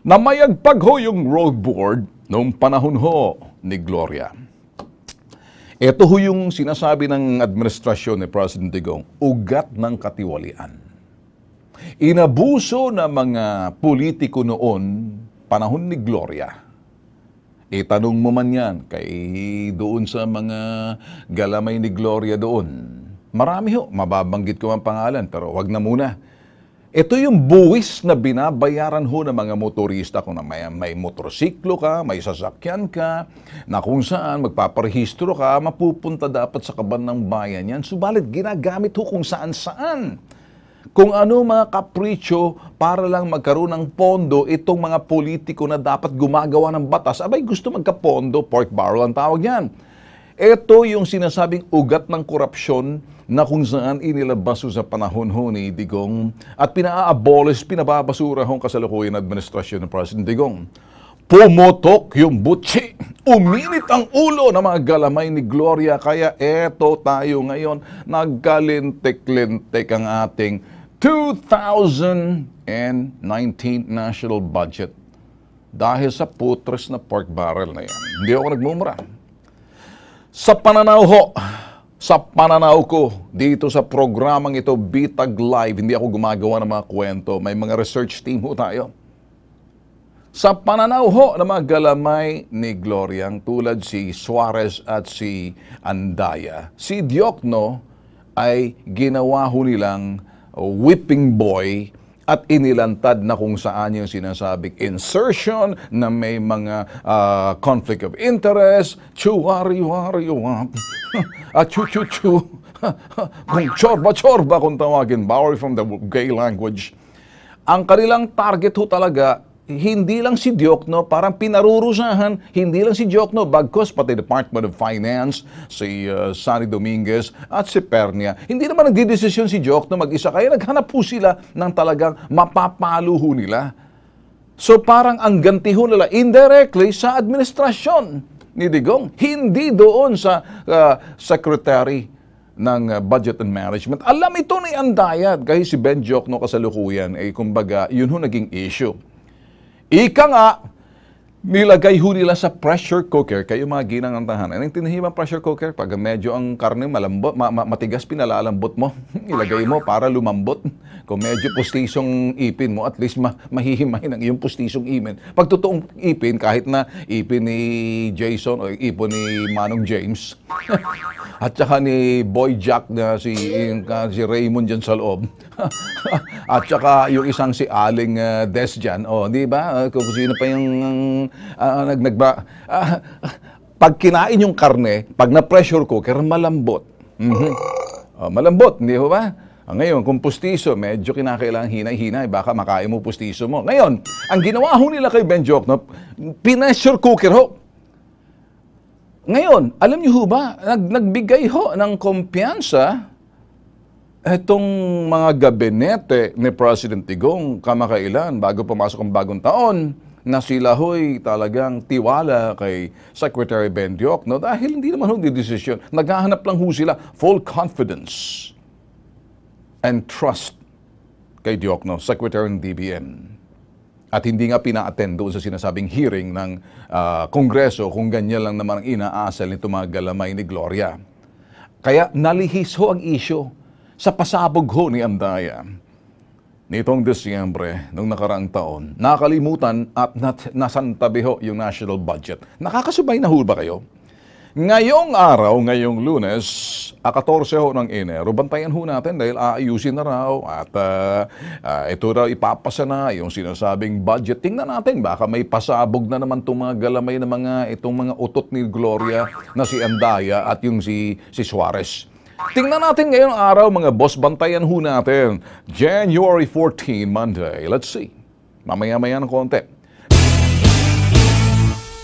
Namayagpag ho yung road board noong panahon ho ni Gloria. Ito ho yung sinasabi ng administrasyon ni President Digong, ugat ng katiwalian. Inabuso ng mga politiko noon, panahon ni Gloria. Itanong mo man yan kay doon sa mga galamay ni Gloria doon. Marami ho, mababanggit ko ang pangalan pero wag na muna ito yung buwis na binabayaran ho ng mga motorista kung na may, may motorsiklo ka, may sasakyan ka, na kung saan magpaparehistro ka, mapupunta dapat sa kaban ng bayan yan. Subalit ginagamit ho kung saan-saan. Kung ano mga kapricho para lang magkaroon ng pondo itong mga politiko na dapat gumagawa ng batas. Abay gusto magkapondo, pork barrel ang tawag yan. Ito yung sinasabing ugat ng korupsyon na kung saan inilabaso sa panahon ho ni Digong at pinaabolish, pinababasura hong kasalukuyan administrasyon ng President Digong. Pumutok yung butsi, uminit ang ulo ng mga galamay ni Gloria kaya eto tayo ngayon, nagkalintik-lintik ang ating 2019 National Budget dahil sa putres na pork barrel na yan. Hindi ako nagmumura. Sa pananaw ho sa pananaw ko dito sa programang ito, Bitag Live, hindi ako gumagawa ng mga kwento. May mga research team ho tayo. Sa pananaw ho ng mga galamay ni Gloriang tulad si Suarez at si Andaya, si Diokno ay ginawa ho nilang whipping boy at inilantad na kung saan yung sinasabing insertion na may mga uh, conflict of interest, chuwari-wari-wap, at ah, chu-chu-chu, kung chorba-chorba kung tawagin, borrow from the gay language. Ang kanilang target ho talaga hindi lang si Diokno, parang pinarurusahan, hindi lang si Diokno, bagkos pati Department of Finance, si uh, Sunny Dominguez at si Pernia. Hindi naman nagdidesisyon si Diokno mag-isa, kaya naghanap po sila ng talagang mapapaluho nila. So parang ang ganti ho nila indirectly sa administrasyon ni Digong, hindi doon sa uh, secretary ng uh, Budget and Management. Alam ito ni Andayad kasi si Ben Diokno kasalukuyan, ay eh, kumbaga, yun ho naging issue. Ika nga, nilagay ho nila sa pressure cooker, kayo mga ginang ang tahanan. Ang tinahiba pressure cooker, pag medyo ang karne malambot, ma- ma- matigas pinalalambot mo, ilagay mo para lumambot. Kung medyo pustisong ipin mo, at least ma- mahihimayin ang iyong pustisong ipin. Pag totoong ipin, kahit na ipin ni Jason o ipon ni Manong James, at saka ni Boy Jack na si, uh, si Raymond dyan sa loob, At saka yung isang si Aling uh, ah, Desjan, oh, di ba? Uh, kung sino pa yung uh, nag nagba uh, pag kinain yung karne, pag na-pressure cooker, malambot. Mm-hmm. Oh, malambot, hindi ba? Ah, ngayon, kung pustiso, medyo kinakailangan hinay-hinay, baka makain mo pustiso mo. Ngayon, ang ginawa ho nila kay Ben Jokno, pinressure cooker ho. Ngayon, alam niyo ho ba, nag, nagbigay ho ng kumpiyansa Itong mga gabinete ni President Tigong kamakailan bago pumasok ang bagong taon na sila ho'y talagang tiwala kay Secretary Bendiok no? dahil hindi naman hindi decision. Naghahanap lang ho sila full confidence and trust kay Diok, no? Secretary ng DBM. At hindi nga pina-attend doon sa sinasabing hearing ng uh, Kongreso kung ganyan lang naman ang inaasal nito mga galamay ni Gloria. Kaya nalihis ho ang issue sa pasabog ho ni Andaya. Nitong Disyembre, nung nakaraang taon, nakalimutan at nat- nasantabi ho yung national budget. Nakakasubay na ho ba kayo? Ngayong araw, ngayong lunes, a 14 ho ng Enero, bantayan ho natin dahil aayusin na raw at uh, uh, ito raw ipapasa na yung sinasabing budget. Tingnan natin, baka may pasabog na naman itong mga galamay ng mga itong mga utot ni Gloria na si Andaya at yung si, si Suarez. Tingnan natin ngayon araw mga boss, bantayan ho natin. January 14, Monday. Let's see. Mamaya-maya ng konti.